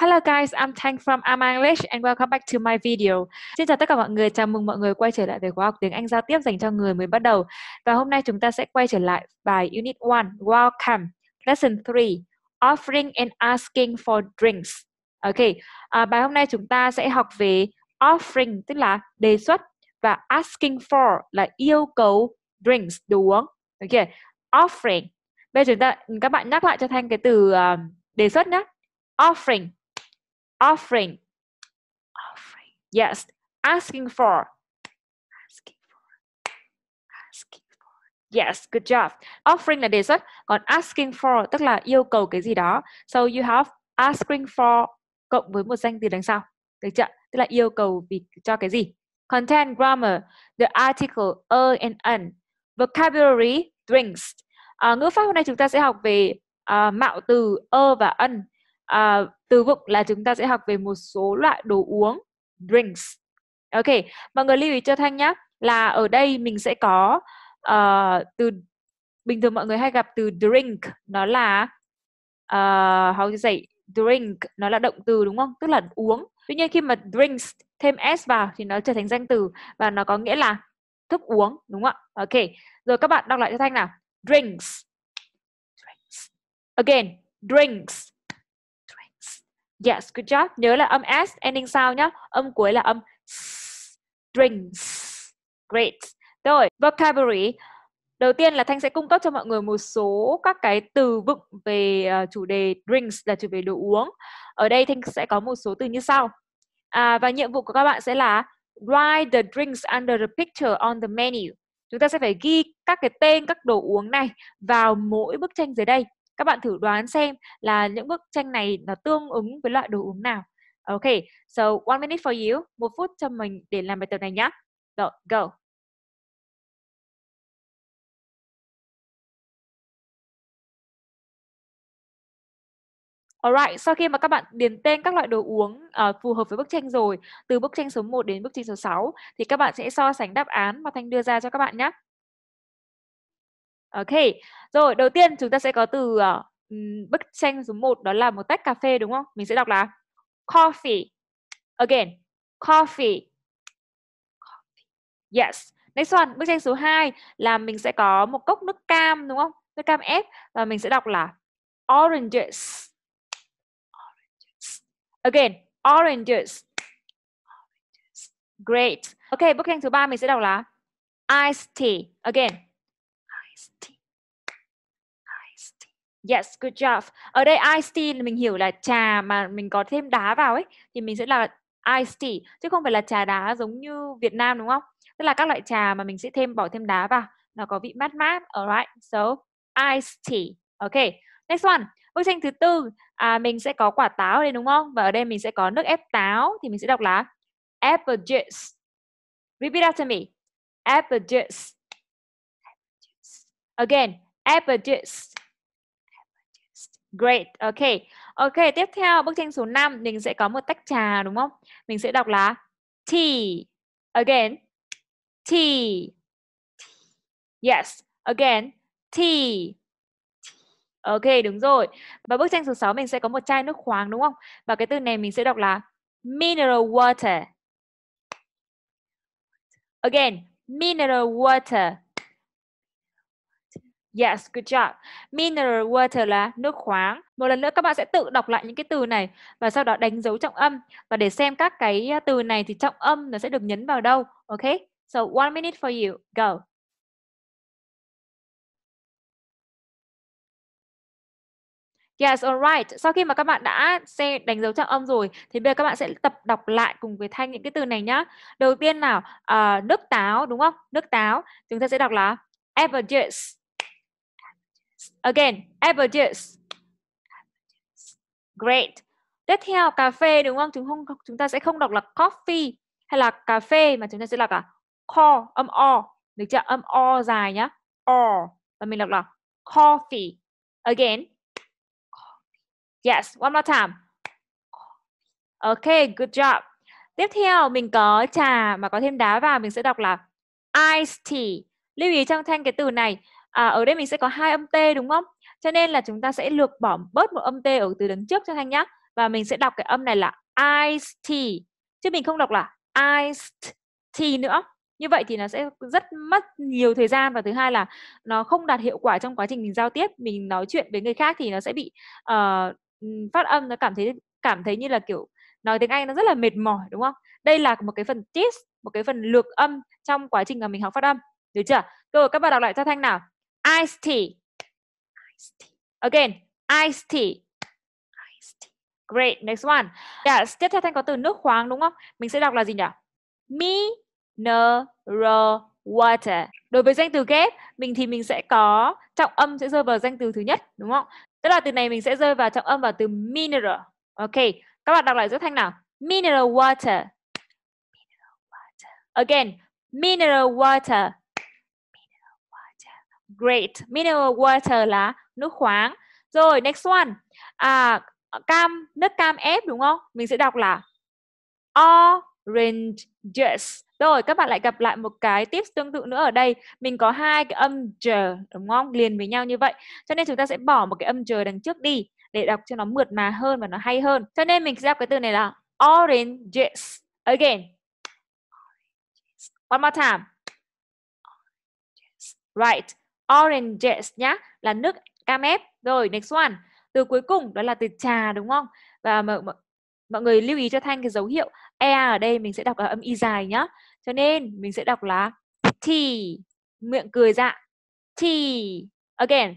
Hello guys, I'm Thanh from I'm English and welcome back to my video. Xin chào tất cả mọi người, chào mừng mọi người quay trở lại với khóa học tiếng Anh giao tiếp dành cho người mới bắt đầu. Và hôm nay chúng ta sẽ quay trở lại bài Unit 1, Welcome, Lesson 3, Offering and Asking for Drinks. Ok, à, bài hôm nay chúng ta sẽ học về offering tức là đề xuất và asking for là yêu cầu drinks đồ uống. Ok, offering. Bây giờ chúng ta các bạn nhắc lại cho Thanh cái từ uh, đề xuất nhé. Offering offering offering yes asking for asking for asking for yes good job offering là đề xuất còn asking for tức là yêu cầu cái gì đó so you have asking for cộng với một danh từ đằng sau được chưa tức là yêu cầu vì cho cái gì content grammar the article a and an vocabulary drinks à, ngữ pháp hôm nay chúng ta sẽ học về à, mạo từ ơ và an à, từ vựng là chúng ta sẽ học về một số loại đồ uống drinks ok mọi người lưu ý cho thanh nhé là ở đây mình sẽ có uh, từ bình thường mọi người hay gặp từ drink nó là uh, how to say drink nó là động từ đúng không tức là uống tuy nhiên khi mà drinks thêm s vào thì nó trở thành danh từ và nó có nghĩa là thức uống đúng không ạ ok rồi các bạn đọc lại cho thanh nào drinks, drinks. again drinks Yes, good job. Nhớ là âm S ending sound nhá. Âm cuối là âm strings. Great. Rồi, vocabulary. Đầu tiên là Thanh sẽ cung cấp cho mọi người một số các cái từ vựng về ờ, chủ đề drinks là chủ đề đồ uống. Ở đây Thanh sẽ có một số từ như sau. À, và nhiệm vụ của các bạn sẽ là write the drinks under the picture on the menu. Chúng ta sẽ phải ghi các cái tên các đồ uống này vào mỗi bức tranh dưới đây các bạn thử đoán xem là những bức tranh này nó tương ứng với loại đồ uống nào ok so one minute for you một phút cho mình để làm bài tập này nhé go go Alright, sau khi mà các bạn điền tên các loại đồ uống uh, phù hợp với bức tranh rồi, từ bức tranh số 1 đến bức tranh số 6 thì các bạn sẽ so sánh đáp án mà Thanh đưa ra cho các bạn nhé. Ok, rồi đầu tiên chúng ta sẽ có từ uh, bức tranh số 1 đó là một tách cà phê đúng không? Mình sẽ đọc là coffee. Again, coffee. Yes. Next one, bức tranh số 2 là mình sẽ có một cốc nước cam đúng không? Nước cam ép và mình sẽ đọc là oranges. oranges. Again, oranges. oranges. Great. Ok, bức tranh số 3 mình sẽ đọc là iced tea. Again, Ice tea. Ice tea. Yes, good job. Ở đây iced tea mình hiểu là trà mà mình có thêm đá vào ấy thì mình sẽ là iced tea chứ không phải là trà đá giống như Việt Nam đúng không? Tức là các loại trà mà mình sẽ thêm bỏ thêm đá vào nó có vị mát mát. Alright, so iced tea. Okay, next one. Bức tranh thứ tư à, mình sẽ có quả táo ở đây đúng không? Và ở đây mình sẽ có nước ép táo thì mình sẽ đọc là apple juice. Repeat after me. Apple juice. Again, advertised. Great. Ok. Ok, tiếp theo bức tranh số 5 mình sẽ có một tách trà đúng không? Mình sẽ đọc là tea. Again. Tea. Yes. Again. Tea. Ok, đúng rồi. Và bức tranh số 6 mình sẽ có một chai nước khoáng đúng không? Và cái từ này mình sẽ đọc là mineral water. Again, mineral water. Yes, good job. Mineral water là nước khoáng. Một lần nữa các bạn sẽ tự đọc lại những cái từ này và sau đó đánh dấu trọng âm và để xem các cái à, từ này thì trọng âm nó sẽ được nhấn vào đâu. Ok? So one minute for you. Go. Yes, alright. Sau khi mà các bạn đã xe đánh dấu trọng âm rồi thì bây giờ các bạn sẽ tập đọc lại cùng với Thanh những cái từ này nhá. Đầu tiên nào, uh, nước táo đúng không? Nước táo. Chúng ta sẽ đọc là averages Again, apple juice. Great. Tiếp theo cà phê đúng không? Chúng không chúng ta sẽ không đọc là coffee hay là cà phê mà chúng ta sẽ đọc là call âm o. Được chưa? Âm o dài nhá. O và mình đọc là coffee. Again. Yes, one more time. Okay, good job. Tiếp theo mình có trà mà có thêm đá vào mình sẽ đọc là iced tea. Lưu ý trong thanh cái từ này à, ở đây mình sẽ có hai âm t đúng không cho nên là chúng ta sẽ lược bỏ bớt một âm t ở từ đứng trước cho thanh nhá và mình sẽ đọc cái âm này là iced tea chứ mình không đọc là iced tea nữa như vậy thì nó sẽ rất mất nhiều thời gian và thứ hai là nó không đạt hiệu quả trong quá trình mình giao tiếp mình nói chuyện với người khác thì nó sẽ bị uh, phát âm nó cảm thấy cảm thấy như là kiểu nói tiếng anh nó rất là mệt mỏi đúng không đây là một cái phần tips một cái phần lược âm trong quá trình mà mình học phát âm được chưa rồi các bạn đọc lại cho thanh nào iced tea. Again, iced tea. Great, next one. Yes, dạ, tiếp theo Thanh có từ nước khoáng đúng không? Mình sẽ đọc là gì nhỉ? Mineral water. Đối với danh từ ghép, mình thì mình sẽ có trọng âm sẽ rơi vào danh từ thứ nhất, đúng không? Tức là từ này mình sẽ rơi vào trọng âm vào từ mineral. Ok, các bạn đọc lại giúp Thanh nào. Mineral water. Mineral water. Again, mineral water. Great. Mineral water là nước khoáng. Rồi, next one. À, cam, nước cam ép đúng không? Mình sẽ đọc là orange juice. Rồi, các bạn lại gặp lại một cái tiếp tương tự nữa ở đây. Mình có hai cái âm j đúng không? Liền với nhau như vậy. Cho nên chúng ta sẽ bỏ một cái âm j đằng trước đi để đọc cho nó mượt mà hơn và nó hay hơn. Cho nên mình sẽ đọc cái từ này là oranges. Again. One more time. Right oranges nhá là nước cam ép rồi next one từ cuối cùng đó là từ trà đúng không và mọi, mọi, mọi người lưu ý cho thanh cái dấu hiệu e ở đây mình sẽ đọc là âm y dài nhá cho nên mình sẽ đọc là tea miệng cười dạ tea again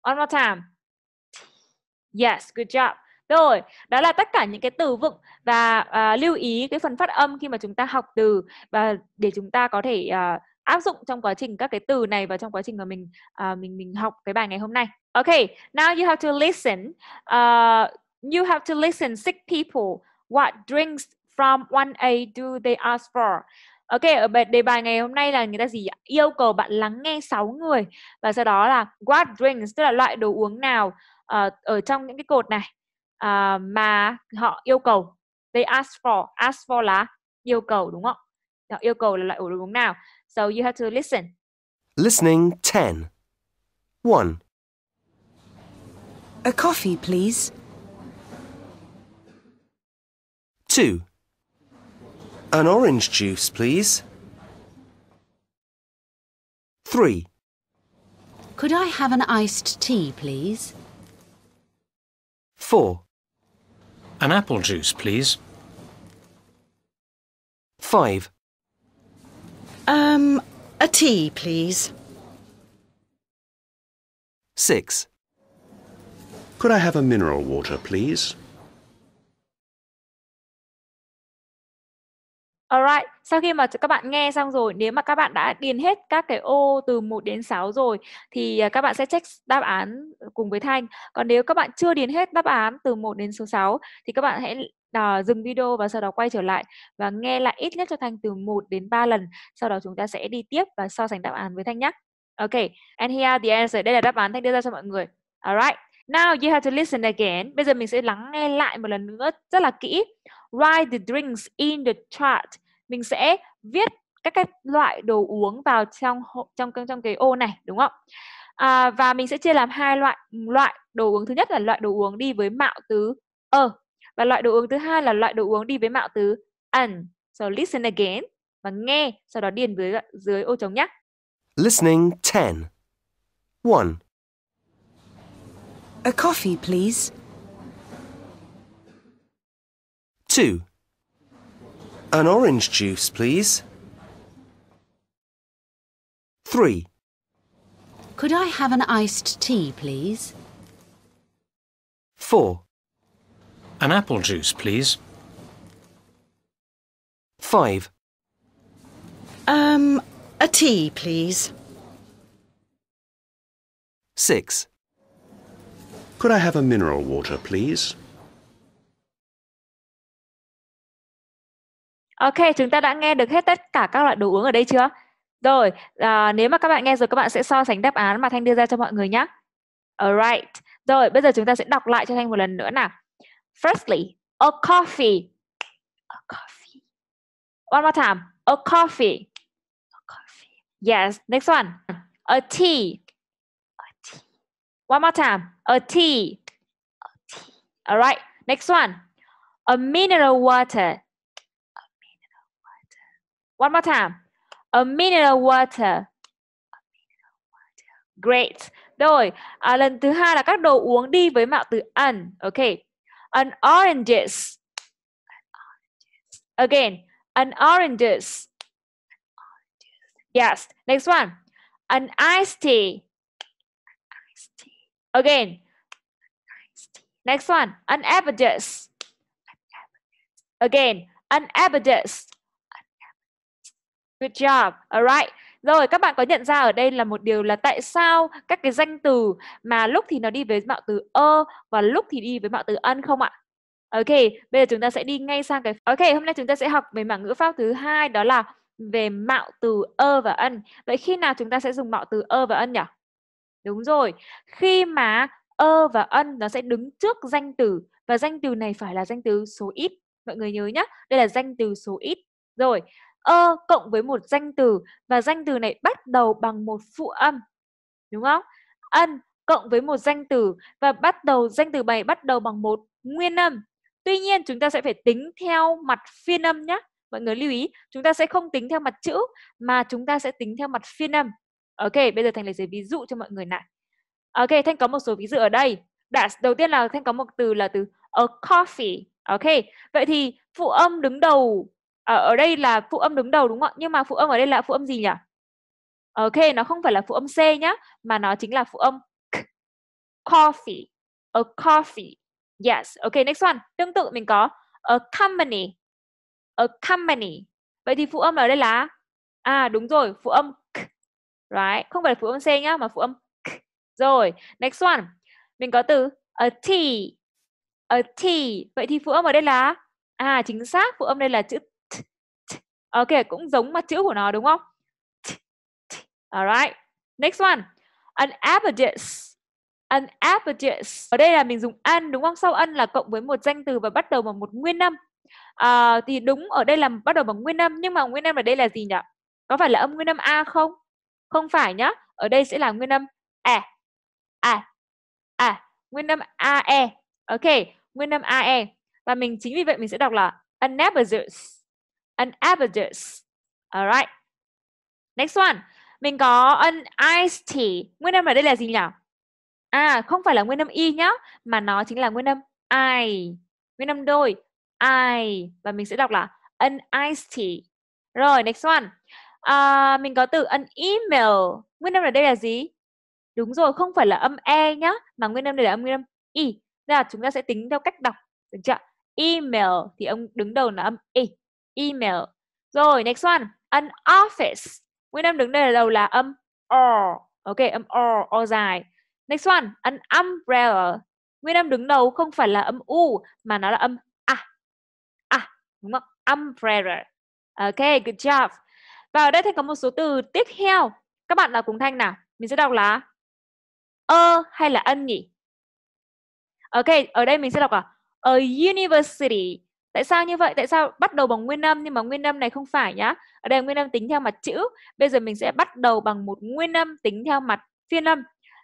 one more time yes good job rồi, đó là tất cả những cái từ vựng và à, lưu ý cái phần phát âm khi mà chúng ta học từ và để chúng ta có thể à, áp dụng trong quá trình các cái từ này và trong quá trình mà mình uh, mình mình học cái bài ngày hôm nay. Okay, now you have to listen. Uh, you have to listen sick people. What drinks from 1A do they ask for? Ok, ở bài, đề bài ngày hôm nay là người ta gì yêu cầu bạn lắng nghe 6 người và sau đó là what drinks tức là loại đồ uống nào uh, ở trong những cái cột này uh, mà họ yêu cầu. They ask for, ask for là yêu cầu đúng không? Họ yêu cầu là loại đồ uống nào. So you have to listen. Listening 10. 1. A coffee, please. 2. An orange juice, please. 3. Could I have an iced tea, please? 4. An apple juice, please. 5. Um, a tea, please. Six. Could I have a mineral water, please? Alright, sau khi mà các bạn nghe xong rồi, nếu mà các bạn đã điền hết các cái ô từ 1 đến 6 rồi thì à, các bạn sẽ check đáp án cùng với Thanh. Còn nếu các bạn chưa điền hết đáp án từ 1 đến số 6 thì các bạn hãy à, dừng video và sau đó quay trở lại và nghe lại ít nhất cho Thanh từ 1 đến 3 lần. Sau đó chúng ta sẽ đi tiếp và so sánh đáp án với Thanh nhé. Ok, and here the answer. Đây là đáp án Thanh đưa ra cho mọi người. Alright. Now you have to listen again. Bây giờ mình sẽ lắng nghe lại một lần nữa rất là kỹ. Write the drinks in the chart. Mình sẽ viết các cái loại đồ uống vào trong trong trong cái ô này đúng không? À, và mình sẽ chia làm hai loại loại đồ uống thứ nhất là loại đồ uống đi với mạo từ ơ và loại đồ uống thứ hai là loại đồ uống đi với mạo từ an. So listen again và nghe, sau đó điền dưới dưới ô trống nhé. Listening 10. 1. A coffee please. 2. An orange juice, please. 3. Could I have an iced tea, please? 4. An apple juice, please. 5. Um, a tea, please. 6. Could I have a mineral water, please? Ok, chúng ta đã nghe được hết tất cả các loại đồ uống ở đây chưa? Rồi, à, nếu mà các bạn nghe rồi các bạn sẽ so sánh đáp án mà Thanh đưa ra cho mọi người nhé. Alright. Rồi, bây giờ chúng ta sẽ đọc lại cho Thanh một lần nữa nào. Firstly, a coffee. A coffee. One more time. A coffee. A coffee. Yes, next one. A tea. A tea. One more time. A tea. A tea. Alright, next one. A mineral water. One more time. A mineral water. Great. Rồi, à, lần thứ hai là các đồ uống đi với mạo từ an. Ok. An oranges. Again, an oranges. Yes. Next one. An iced tea. Again. Next one. An apple juice. Again. An apple juice. Good job. Alright. Rồi các bạn có nhận ra ở đây là một điều là tại sao các cái danh từ mà lúc thì nó đi với mạo từ ơ và lúc thì đi với mạo từ ân không ạ? Ok, bây giờ chúng ta sẽ đi ngay sang cái Ok, hôm nay chúng ta sẽ học về mảng ngữ pháp thứ hai đó là về mạo từ ơ và ân. Vậy khi nào chúng ta sẽ dùng mạo từ ơ và ân nhỉ? Đúng rồi, khi mà ơ và ân nó sẽ đứng trước danh từ và danh từ này phải là danh từ số ít. Mọi người nhớ nhá, đây là danh từ số ít. Rồi, ơ cộng với một danh từ và danh từ này bắt đầu bằng một phụ âm. Đúng không? Ân cộng với một danh từ và bắt đầu danh từ này bắt đầu bằng một nguyên âm. Tuy nhiên chúng ta sẽ phải tính theo mặt phiên âm nhé. Mọi người lưu ý, chúng ta sẽ không tính theo mặt chữ mà chúng ta sẽ tính theo mặt phiên âm. Ok, bây giờ Thành lấy giấy ví dụ cho mọi người nào. Ok, Thanh có một số ví dụ ở đây. Đã, đầu tiên là Thanh có một từ là từ a coffee. Ok, vậy thì phụ âm đứng đầu à, ở đây là phụ âm đứng đầu đúng không ạ nhưng mà phụ âm ở đây là phụ âm gì nhỉ ok nó không phải là phụ âm c nhá mà nó chính là phụ âm k. coffee a coffee yes ok next one tương tự mình có a company a company vậy thì phụ âm ở đây là à đúng rồi phụ âm k right không phải là phụ âm c nhá mà phụ âm k rồi next one mình có từ a tea a tea vậy thì phụ âm ở đây là à chính xác phụ âm đây là chữ ok cũng giống mặt chữ của nó đúng không alright next one an appetus an appetus ở đây là mình dùng an đúng không sau an là cộng với một danh từ và bắt đầu bằng một nguyên âm à, thì đúng ở đây là bắt đầu bằng nguyên âm nhưng mà nguyên âm ở đây là gì nhỉ có phải là âm nguyên âm a không không phải nhá ở đây sẽ là nguyên âm e a a nguyên âm ae ok nguyên âm ae và mình chính vì vậy mình sẽ đọc là an anabazus an abacus. Alright. Next one. Mình có an iced tea. Nguyên âm ở đây là gì nhỉ? À, không phải là nguyên âm y nhá, mà nó chính là nguyên âm I. Nguyên âm đôi. I. Và mình sẽ đọc là an iced tea. Rồi, next one. À, mình có từ an email. Nguyên âm ở đây là gì? Đúng rồi, không phải là âm E nhá, mà nguyên âm đây là âm nguyên âm Y. Nên là chúng ta sẽ tính theo cách đọc. Được chưa? Email thì ông đứng đầu là âm Y email. Rồi, next one. An office. Nguyên âm đứng đây đầu là âm o. Ok, âm o, o dài. Next one, an umbrella. Nguyên âm đứng đầu không phải là âm u mà nó là âm a. A, đúng không? Umbrella. Ok, good job. Và ở đây thì có một số từ tiếp theo. Các bạn là cùng Thanh nào. Mình sẽ đọc là ơ hay là ân nhỉ? Ok, ở đây mình sẽ đọc là a university tại sao như vậy tại sao bắt đầu bằng nguyên âm nhưng mà nguyên âm này không phải nhá ở đây nguyên âm tính theo mặt chữ bây giờ mình sẽ bắt đầu bằng một nguyên âm tính theo mặt phiên âm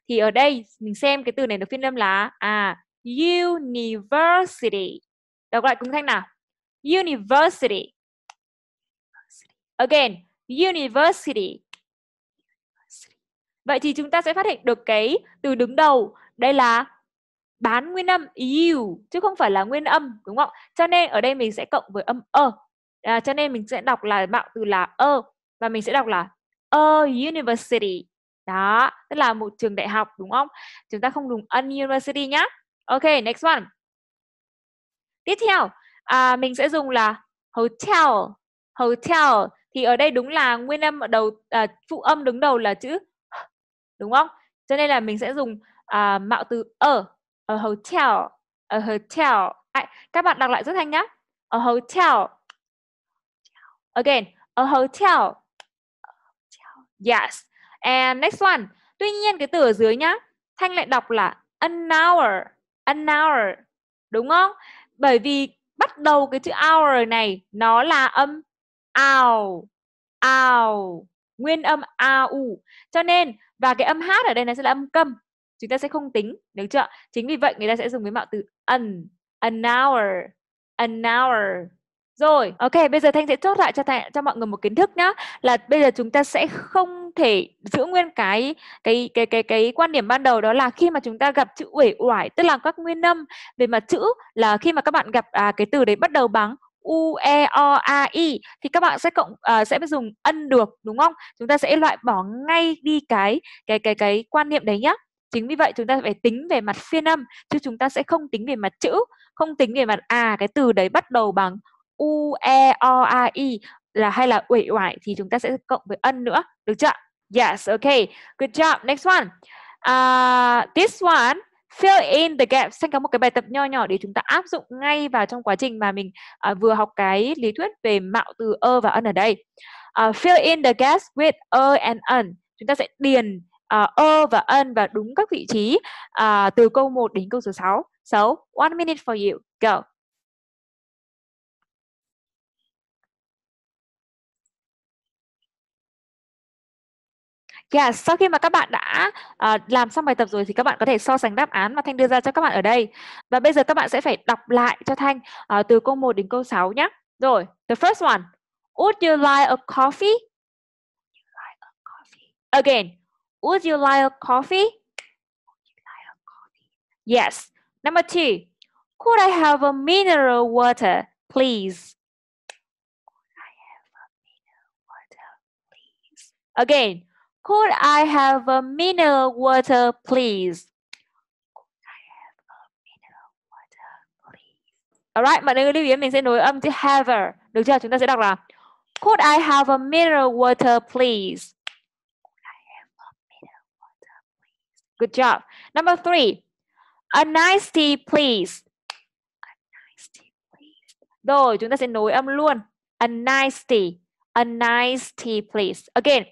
thì ở đây mình xem cái từ này được phiên âm là à university đọc lại cùng thanh nào university again university vậy thì chúng ta sẽ phát hiện được cái từ đứng đầu đây là bán nguyên âm you chứ không phải là nguyên âm đúng không? Cho nên ở đây mình sẽ cộng với âm ơ. À, cho nên mình sẽ đọc là mạo từ là ơ và mình sẽ đọc là a university. Đó, tức là một trường đại học đúng không? Chúng ta không dùng an university nhá. Ok, next one. Tiếp theo, à, mình sẽ dùng là hotel. Hotel thì ở đây đúng là nguyên âm ở đầu à, phụ âm đứng đầu là chữ đúng không? Cho nên là mình sẽ dùng à, mạo từ ở a hotel a hotel à, các bạn đọc lại rất nhanh nhá a hotel again a hotel yes and next one tuy nhiên cái từ ở dưới nhá thanh lại đọc là an hour an hour đúng không bởi vì bắt đầu cái chữ hour này nó là âm ao ao nguyên âm a u cho nên và cái âm hát ở đây này sẽ là âm câm chúng ta sẽ không tính được chưa chính vì vậy người ta sẽ dùng cái mạo từ an an hour an hour rồi, ok, bây giờ Thanh sẽ chốt lại cho Thanh, cho mọi người một kiến thức nhá, là bây giờ chúng ta sẽ không thể giữ nguyên cái cái cái cái cái quan điểm ban đầu đó là khi mà chúng ta gặp chữ uể oải, tức là các nguyên âm về mặt chữ là khi mà các bạn gặp à, cái từ đấy bắt đầu bằng u e o a i thì các bạn sẽ cộng à, sẽ dùng ân được đúng không? Chúng ta sẽ loại bỏ ngay đi cái cái cái, cái quan niệm đấy nhá chính vì vậy chúng ta phải tính về mặt phiên âm chứ chúng ta sẽ không tính về mặt chữ không tính về mặt à cái từ đấy bắt đầu bằng u e o a i là hay là uể oải thì chúng ta sẽ cộng với ân nữa được chưa yes okay good job next one uh, this one fill in the gap xanh có một cái bài tập nho nhỏ để chúng ta áp dụng ngay vào trong quá trình mà mình uh, vừa học cái lý thuyết về mạo từ ơ và ân ở đây uh, fill in the gaps with ơ and ân chúng ta sẽ điền uh, ơ và ân và đúng các vị trí uh, từ câu 1 đến câu số 6. So, one minute for you. Go. Yes, sau khi mà các bạn đã uh, làm xong bài tập rồi thì các bạn có thể so sánh đáp án mà Thanh đưa ra cho các bạn ở đây. Và bây giờ các bạn sẽ phải đọc lại cho Thanh uh, từ câu 1 đến câu 6 nhé. Rồi, the first one. Would you like a coffee? Would you like a coffee? Again, Would you like a coffee? Yes. Number two, could I have a mineral water, please? Could I have a mineral water, please? Again, could I have a mineral water, please? Could I have a mineral water, please? Alright, mọi người lưu ý mình sẽ nối âm chữ have. Được chưa? Chúng ta sẽ đọc là Could I have a mineral water, please? Good job. Number three, a nice tea please. A nice tea please. Rồi, chúng ta sẽ nối âm luôn. A nice tea. A nice tea please. Again,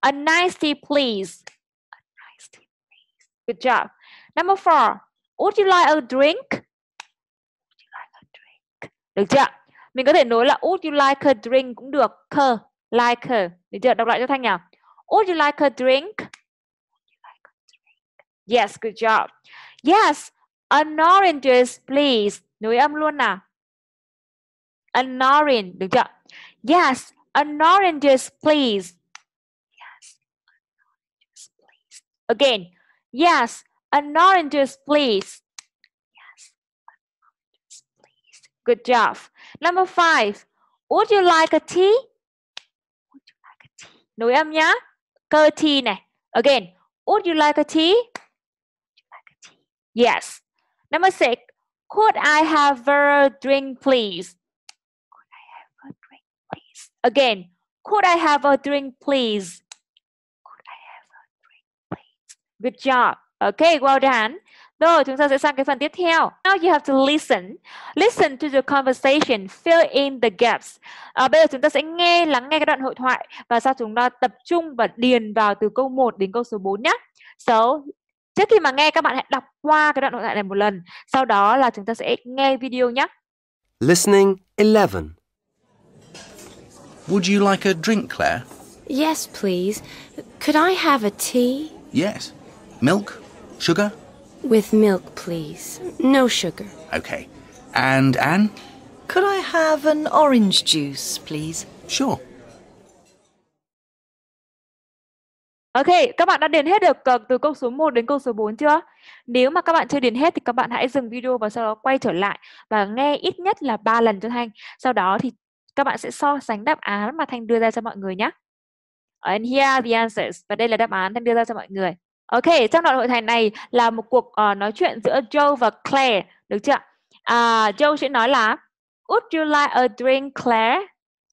a nice tea please. A nice tea please. Good job. Number four, would you like a drink? Would you like a drink? Được chưa? Mình có thể nối là would you like a drink cũng được. Her, like her. Được chưa? Đọc lại cho Thanh nào. Would you like a drink? Yes, good job. Yes, an orange please. Nối âm luôn nào. An orange, được chưa? Yes, an orange please. Yes, an please. Again, yes, an orange please. Yes, an please. Good job. Number five, would you like a tea? Would you like a tea? Nối âm nhá. Cơ tea này. Again, would you like a tea? Yes. Number six, could I have a drink, please? Could I have a drink, please? Again, could I have a drink, please? Could I have a drink, please? Good job. Okay, well done. Rồi, chúng ta sẽ sang cái phần tiếp theo. Now you have to listen. Listen to the conversation, fill in the gaps. À, bây giờ chúng ta sẽ nghe, lắng nghe cái đoạn hội thoại và sau chúng ta tập trung và điền vào từ câu 1 đến câu số 4 nhé. So, trước khi mà nghe các bạn hãy đọc qua cái đoạn nội tại này một lần sau đó là chúng ta sẽ nghe video nhé listening 11 Would you like a drink, Claire? Yes, please. Could I have a tea? Yes. Milk? Sugar? With milk, please. No sugar. Okay. And Anne? Could I have an orange juice, please? Sure. Ok, các bạn đã điền hết được ờ, từ câu số 1 đến câu số 4 chưa? Nếu mà các bạn chưa điền hết thì các bạn hãy dừng video và sau đó quay trở lại và nghe ít nhất là 3 lần cho Thanh. Sau đó thì các bạn sẽ so sánh đáp án mà Thanh đưa ra cho mọi người nhé. And here are the answers. Và đây là đáp án Thanh đưa ra cho mọi người. Ok, trong đoạn hội thoại này là một cuộc uh, nói chuyện giữa Joe và Claire, được chưa? uh, Joe sẽ nói là Would you like a drink, Claire?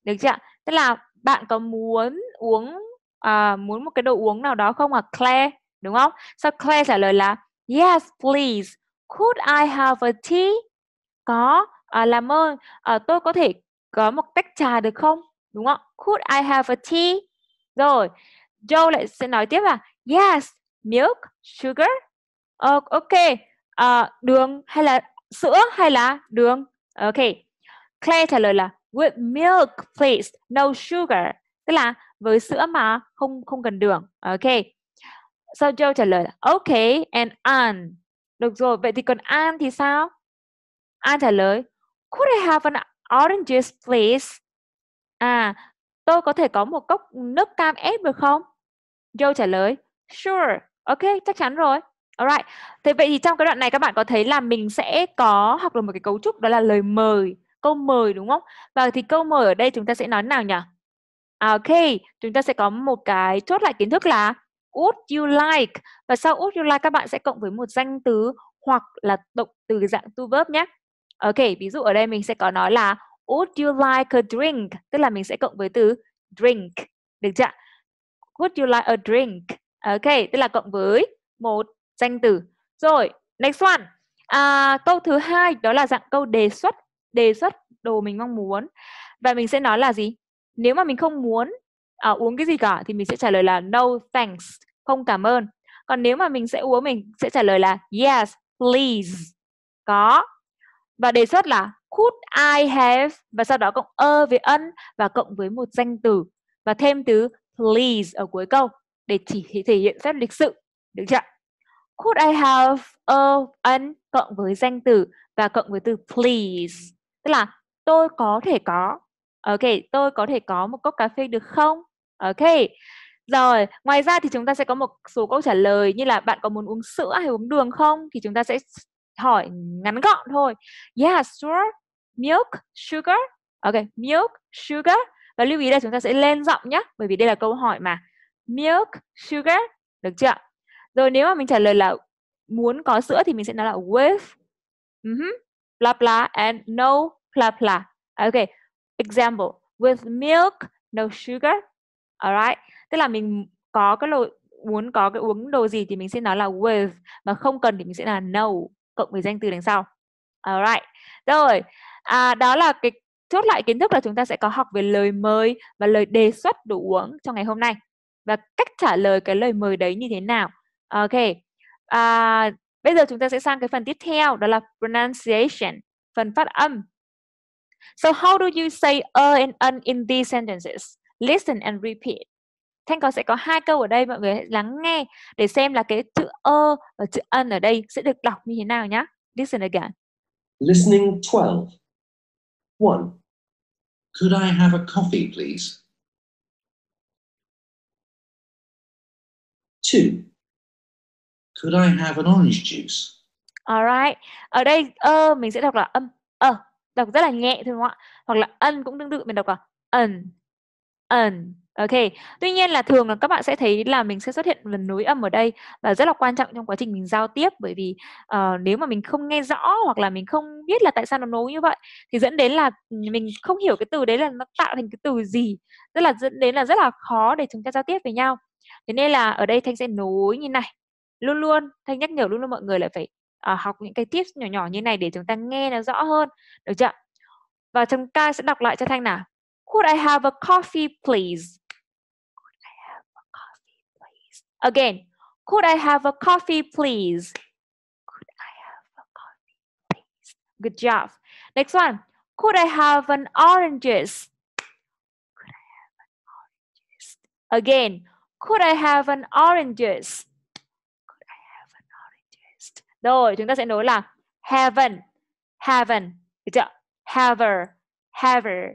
Được chưa? Tức là bạn có muốn uống à muốn một cái đồ uống nào đó không à Claire đúng không sao Claire trả lời là yes please could I have a tea có à, làm ơn à, tôi có thể có một tách trà được không đúng không could I have a tea rồi Joe lại sẽ nói tiếp là yes milk sugar uh, ok uh, đường hay là sữa hay là đường ok Claire trả lời là with milk please no sugar tức là với sữa mà không không cần đường ok so Joe trả lời là ok and an được rồi vậy thì còn an thì sao an trả lời could I have an orange juice please à tôi có thể có một cốc nước cam ép được không Joe trả lời sure ok chắc chắn rồi Alright. Thế vậy thì trong cái đoạn này các bạn có thấy là mình sẽ có học được một cái cấu trúc đó là lời mời, câu mời đúng không? Và thì câu mời ở đây chúng ta sẽ nói nào nhỉ? À, ok, chúng ta sẽ có một cái chốt lại kiến thức là would you like và sau would you like các bạn sẽ cộng với một danh từ hoặc là động từ dạng to verb nhé. Ok, ví dụ ở đây mình sẽ có nói là would you like a drink, tức là mình sẽ cộng với từ drink, được chưa? Would you like a drink? Ok, tức là cộng với một danh từ. Rồi, next one. À, câu thứ hai đó là dạng câu đề xuất, đề xuất đồ mình mong muốn. Và mình sẽ nói là gì? nếu mà mình không muốn à, uống cái gì cả thì mình sẽ trả lời là no thanks không cảm ơn còn nếu mà mình sẽ uống mình sẽ trả lời là yes please có và đề xuất là could I have và sau đó cộng ơ với ân và cộng với một danh từ và thêm từ please ở cuối câu để chỉ thể hiện phép lịch sự được chưa could I have a an cộng với danh từ và cộng với từ please tức là tôi có thể có Ok, tôi có thể có một cốc cà phê được không? Ok. Rồi, ngoài ra thì chúng ta sẽ có một số câu trả lời như là bạn có muốn uống sữa hay uống đường không? Thì chúng ta sẽ hỏi ngắn gọn thôi. Yeah, sure. Milk, sugar. Ok, milk, sugar. Và lưu ý là chúng ta sẽ lên giọng nhé, bởi vì đây là câu hỏi mà. Milk, sugar, được chưa? Rồi nếu mà mình trả lời là muốn có sữa thì mình sẽ nói là with, uh-huh, bla bla and no bla bla. Ok, Example, with milk, no sugar. Alright, tức là mình có cái lội muốn có cái uống đồ gì thì mình sẽ nói là with mà không cần thì mình sẽ là no cộng với danh từ đằng sau. Alright. Rồi, à, đó là cái chốt lại kiến thức là chúng ta sẽ có học về lời mời và lời đề xuất đồ uống trong ngày hôm nay và cách trả lời cái lời mời đấy như thế nào. Ok. À, bây giờ chúng ta sẽ sang cái phần tiếp theo đó là pronunciation, phần phát âm So how do you say er and un in these sentences? Listen and repeat. Thanh Có sẽ có hai câu ở đây mọi người lắng nghe để xem là cái chữ er và chữ un ở đây sẽ được đọc như thế nào nhé. Listen again. Listening 12. 1. Could I have a coffee please? 2. Could I have an orange juice? Alright. Ở đây ơ uh, mình sẽ đọc là âm ơ. Uh đọc rất là nhẹ thôi đúng không ạ hoặc là ân cũng tương tự mình đọc là ẩn ẩn ok tuy nhiên là thường là các bạn sẽ thấy là mình sẽ xuất hiện lần nối âm ở đây và rất là quan trọng trong quá trình mình giao tiếp bởi vì uh, nếu mà mình không nghe rõ hoặc là mình không biết là tại sao nó nối như vậy thì dẫn đến là mình không hiểu cái từ đấy là nó tạo thành cái từ gì rất là dẫn đến là rất là khó để chúng ta giao tiếp với nhau thế nên là ở đây thanh sẽ nối như này luôn luôn thanh nhắc nhở luôn luôn mọi người là phải uh, học những cái tips nhỏ nhỏ như này để chúng ta nghe nó rõ hơn được chưa và chúng ta sẽ đọc lại cho thanh nào could I have a coffee please could I have a coffee please again could I have a coffee please could I have a coffee please good job next one could I have an oranges could I have an oranges again could I have an oranges rồi chúng ta sẽ nối là heaven heaven được chưa haver haver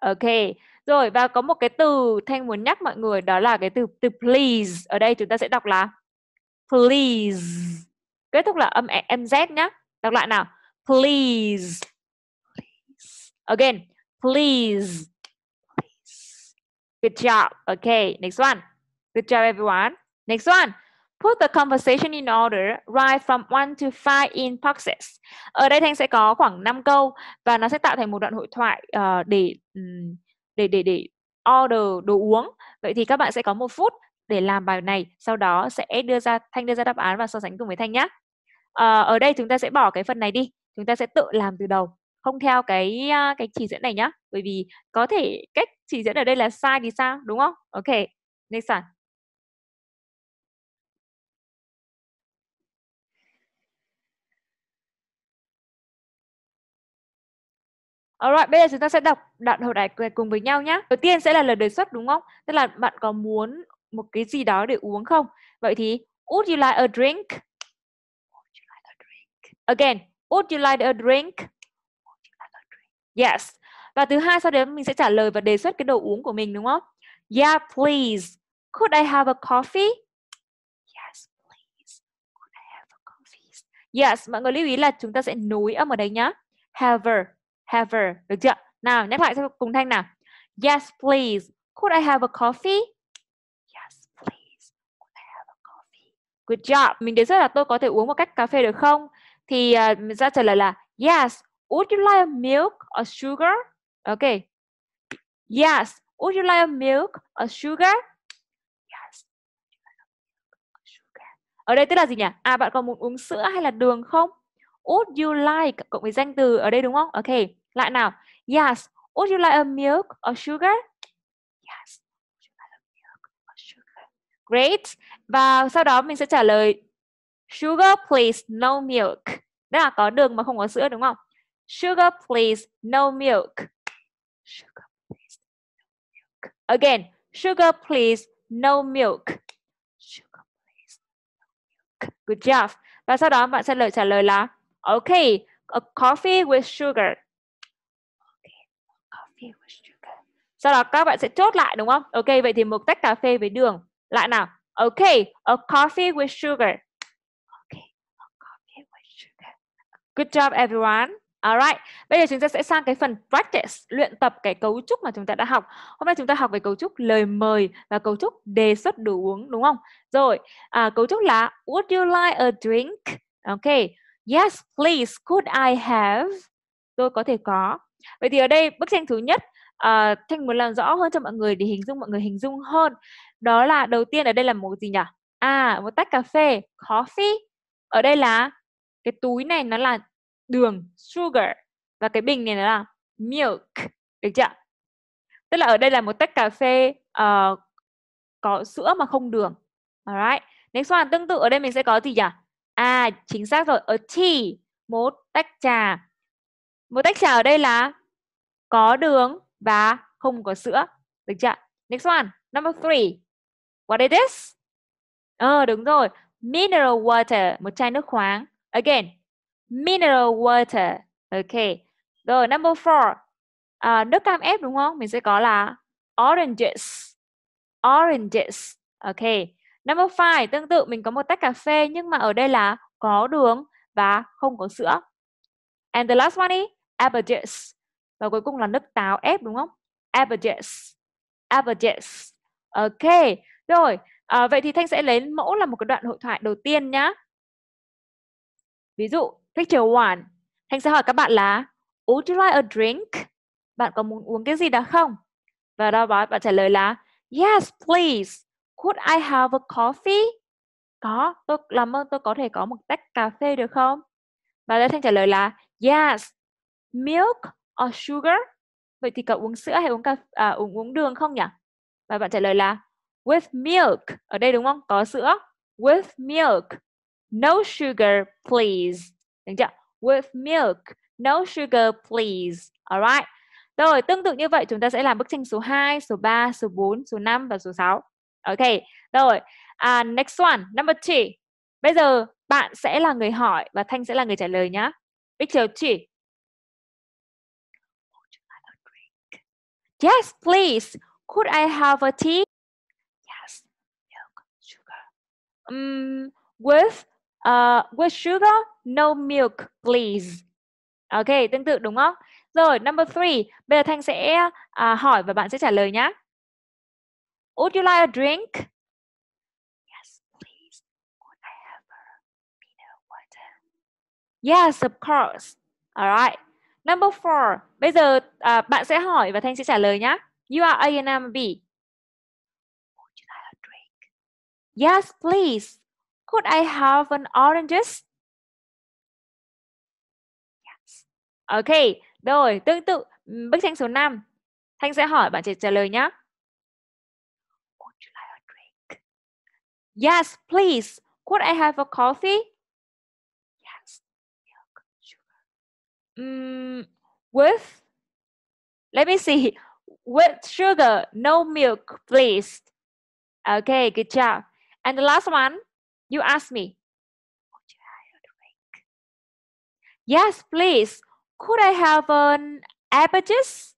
ok rồi và có một cái từ thanh muốn nhắc mọi người đó là cái từ từ please ở đây chúng ta sẽ đọc là please kết thúc là âm mz nhá đọc lại nào please again please Good job. Okay, next one. Good job, everyone. Next one. Put the conversation in order, write from 1 to 5 in boxes. Ở đây Thanh sẽ có khoảng 5 câu và nó sẽ tạo thành một đoạn hội thoại uh, để để để để order đồ uống. Vậy thì các bạn sẽ có một phút để làm bài này, sau đó sẽ đưa ra Thanh đưa ra đáp án và so sánh cùng với Thanh nhé. Uh, ờ, ở đây chúng ta sẽ bỏ cái phần này đi, chúng ta sẽ tự làm từ đầu, không theo cái ờ, cái chỉ dẫn này nhá, bởi vì có thể cách chỉ dẫn ở đây là sai thì sao, đúng không? Ok, next one. Alright, bây giờ chúng ta sẽ đọc đoạn hội đài cùng với nhau nhé. Đầu tiên sẽ là lời đề xuất đúng không? Tức là bạn có muốn một cái gì đó để uống không? Vậy thì would you like a drink? Would you like a drink? Again, would you like a drink? Would you like a drink? Yes. Và thứ hai sau đấy mình sẽ trả lời và đề xuất cái đồ uống của mình đúng không? Yeah, please. Could I have a coffee? Yes, please. Could I have a coffee? Yes, mọi người lưu ý là chúng ta sẽ nối âm ở đây nhá. Have a Haver. Được chưa? Nào, nhắc lại cùng Thanh nào. Yes, please. Could I have a coffee? Yes, please. Could I have a coffee? Good job. Mình đề xuất là tôi có thể uống một cách cà phê được không? Thì uh, à, mình ra trả lời là Yes. Would you like a milk or sugar? Okay. Yes. Would you like a milk or sugar? Yes. Sugar. Ở đây tức là gì nhỉ? À, bạn có muốn uống sữa hay là đường không? Would you like cộng với danh từ ở đây đúng không? Okay. Lại nào. Yes. Would you like a milk or sugar? Yes. Great. Và sau đó mình sẽ trả lời sugar please, no milk. Đó là có đường mà không có sữa đúng không? Sugar please, no milk. Sugar please, no milk. Again, sugar please, no milk. Sugar please, no milk. Good job. Và sau đó bạn sẽ lời trả lời là Okay, a coffee with sugar. Sau đó các bạn sẽ chốt lại đúng không? Ok, vậy thì một tách cà phê với đường. Lại nào. Ok, a coffee with sugar. Ok, a coffee with sugar. Good job everyone. Alright, bây giờ chúng ta sẽ sang cái phần practice, luyện tập cái cấu trúc mà chúng ta đã học. Hôm nay chúng ta học về cấu trúc lời mời và cấu trúc đề xuất đồ uống đúng không? Rồi, à, cấu trúc là Would you like a drink? Ok, yes please, could I have? Tôi có thể có vậy thì ở đây bức tranh thứ nhất uh, thanh muốn làm rõ hơn cho mọi người để hình dung mọi người hình dung hơn đó là đầu tiên ở đây là một gì nhỉ à một tách cà phê coffee ở đây là cái túi này nó là đường sugar và cái bình này nó là milk được chưa tức là ở đây là một tách cà phê uh, có sữa mà không đường alright next one tương tự ở đây mình sẽ có gì nhỉ à chính xác rồi a tea một tách trà một tách trà ở đây là có đường và không có sữa. Được chưa? Next one, number three. What is this? Ờ, đúng rồi. Mineral water, một chai nước khoáng. Again, mineral water. Ok. Rồi, number four. À, nước cam ép đúng không? Mình sẽ có là oranges. Oranges. Ok. Number five, tương tự mình có một tách cà phê nhưng mà ở đây là có đường và không có sữa. And the last one is Aberges và cuối cùng là nước táo ép đúng không? Aberges. Aberges. Ok. Rồi, à, vậy thì Thanh sẽ lấy mẫu là một cái đoạn hội thoại đầu tiên nhá. Ví dụ, picture one. Thanh sẽ hỏi các bạn là Would you like a drink? Bạn có muốn uống cái gì đó không? Và đó bạn, bạn trả lời là Yes, please. Could I have a coffee? Có, tôi làm ơn tôi có thể có một tách cà phê được không? Và đây Thanh trả lời là Yes, milk or sugar? Vậy thì cậu uống sữa hay uống cà à, uống uống đường không nhỉ? Và bạn trả lời là with milk. Ở đây đúng không? Có sữa. With milk. No sugar, please. Đúng chưa? With milk. No sugar, please. Alright. Rồi, tương tự như vậy chúng ta sẽ làm bức tranh số 2, số 3, số 4, số 5 và số 6. Ok. Rồi. Uh, next one, number 2. Bây giờ bạn sẽ là người hỏi và Thanh sẽ là người trả lời nhá. Picture 2. Yes, please. Could I have a tea? Yes, milk, sugar. Um, with uh, with sugar, no milk, please. Ok, tương tự đúng không? Rồi, number three. Bây giờ Thanh sẽ à, hỏi và bạn sẽ trả lời nhé. Would you like a drink? Yes, please. Could I have a mineral water? Yes, of course. All right. Number four, Bây giờ à, bạn sẽ hỏi và Thanh sẽ trả lời nhé. You are A and I'm B. Would you like a drink? Yes, please. Could I have an oranges? Yes. Okay. rồi, tương tự bức tranh số 5. Thanh sẽ hỏi bạn sẽ trả lời nhé. Would you like a drink? Yes, please. Could I have a coffee? mm, with, let me see, with sugar, no milk, please. Okay, good job. And the last one, you ask me. Yes, please. Could I have an apple juice?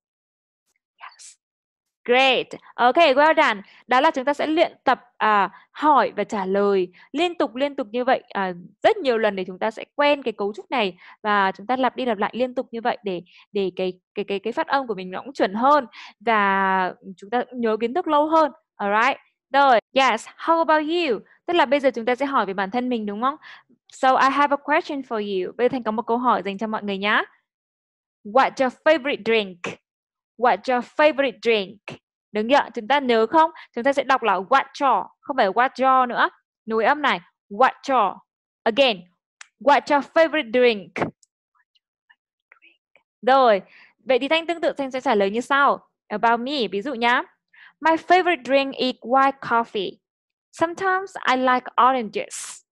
Great. Ok, well done. Đó là chúng ta sẽ luyện tập à, hỏi và trả lời liên tục liên tục như vậy à, rất nhiều lần để chúng ta sẽ quen cái cấu trúc này và chúng ta lặp đi lặp lại liên tục như vậy để để cái cái cái cái phát âm của mình nó cũng chuẩn hơn và chúng ta nhớ kiến thức lâu hơn. Alright. Rồi, yes, how about you? Tức là bây giờ chúng ta sẽ hỏi về bản thân mình đúng không? So I have a question for you. Bây giờ Thành có một câu hỏi dành cho mọi người nhá. What's your favorite drink? What's your favorite drink? Đúng vậy, chúng ta nhớ không? Chúng ta sẽ đọc là what's your, không phải what's your nữa. Nối âm này, what's your. Again, what's your favorite drink? Rồi, vậy thì Thanh tương tự Thanh sẽ trả lời như sau. About me, ví dụ nhá. My favorite drink is white coffee. Sometimes I like oranges.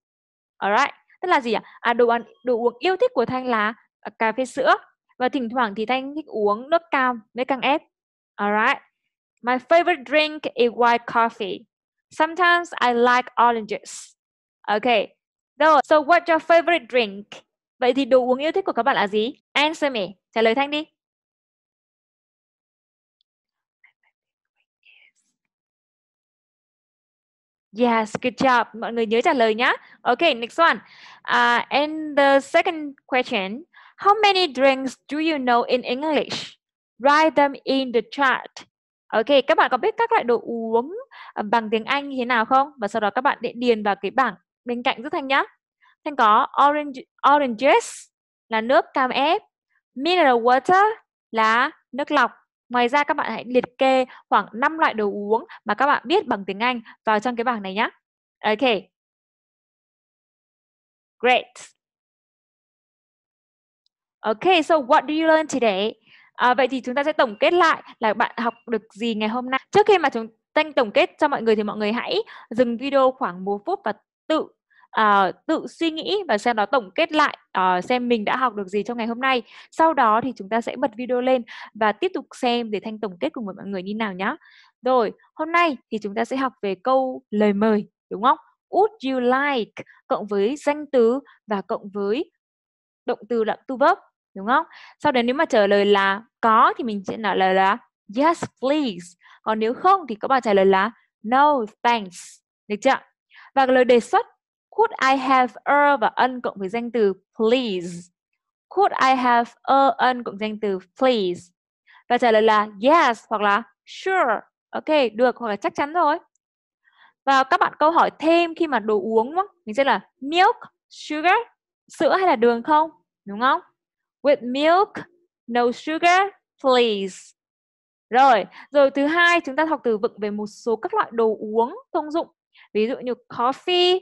Alright, tức là gì ạ? à, đồ ăn, đồ uống yêu thích của Thanh là cà phê sữa. Và thỉnh thoảng thì Thanh thích uống nước cam với căng ép. Alright. My favorite drink is white coffee. Sometimes I like oranges. Okay. Rồi, so what's your favorite drink? Vậy thì đồ uống yêu thích của các bạn là gì? Answer me. Trả lời Thanh đi. Yes, good job. Mọi người nhớ trả lời nhá. Okay, next one. Uh, and the second question How many drinks do you know in English? Write them in the chart. Ok, các bạn có biết các loại đồ uống ờ, bằng tiếng Anh như thế nào không? Và sau đó các bạn để điền vào cái bảng bên cạnh giúp Thanh nhé. Thanh có orange, oranges là nước cam ép, mineral water là nước lọc. Ngoài ra các bạn hãy liệt kê khoảng 5 loại đồ uống mà các bạn biết bằng tiếng Anh vào trong cái bảng này nhé. Ok. Great. OK, so what do you learn today? À, vậy thì chúng ta sẽ tổng kết lại là bạn học được gì ngày hôm nay. Trước khi mà chúng ta tổng kết cho mọi người thì mọi người hãy dừng video khoảng một phút và tự uh, tự suy nghĩ và xem đó tổng kết lại uh, xem mình đã học được gì trong ngày hôm nay. Sau đó thì chúng ta sẽ bật video lên và tiếp tục xem để thanh tổng kết cùng với mọi người như nào nhé. Rồi, hôm nay thì chúng ta sẽ học về câu lời mời, đúng không? Would you like cộng với danh từ và cộng với động từ là to verb đúng không sau đấy nếu mà trả lời là có thì mình sẽ trả lời là yes please còn nếu không thì các bạn trả lời là no thanks được chưa và lời đề xuất could I have a và ân cộng với danh từ please could I have a ân cộng danh từ please và trả lời là yes hoặc là sure ok được hoặc là chắc chắn rồi và các bạn câu hỏi thêm khi mà đồ uống đó, mình sẽ là milk sugar sữa hay là đường không đúng không with milk, no sugar, please. Rồi, rồi thứ hai chúng ta học từ vựng về một số các loại đồ uống thông dụng. Ví dụ như coffee,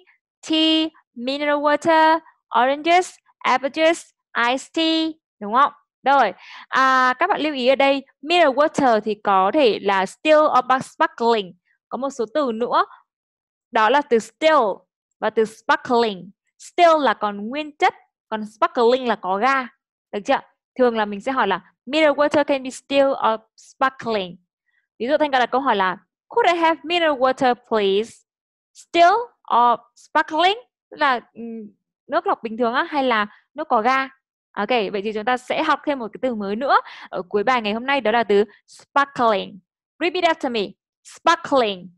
tea, mineral water, oranges, apple juice, iced tea, đúng không? Rồi, à, các bạn lưu ý ở đây, mineral water thì có thể là still or sparkling. Có một số từ nữa, đó là từ still và từ sparkling. Still là còn nguyên chất, còn sparkling là có ga. Được chưa? Thường là mình sẽ hỏi là mineral water can be still or sparkling. Ví dụ Thanh có là câu hỏi là Could I have mineral water please? Still or sparkling? Tức là ừ, nước lọc bình thường á, hay là nước có ga? Ok, vậy thì chúng ta sẽ học thêm một cái từ mới nữa ở cuối bài ngày hôm nay đó là từ sparkling. Repeat after me. Sparkling.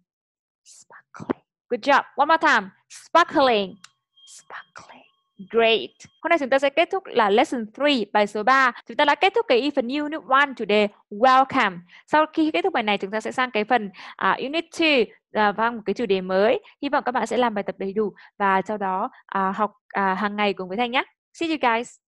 Sparkling. Good job. One more time. Sparkling. Sparkling. Great. Hôm nay chúng ta sẽ kết thúc là lesson 3 bài số 3. Chúng ta đã kết thúc cái phần unit 1 chủ đề welcome. Sau khi kết thúc bài này chúng ta sẽ sang cái phần uh, unit 2 uh, à, và một cái chủ đề mới. Hy vọng các bạn sẽ làm bài tập đầy đủ và sau đó uh, học uh, hàng ngày cùng với Thanh nhé. See you guys.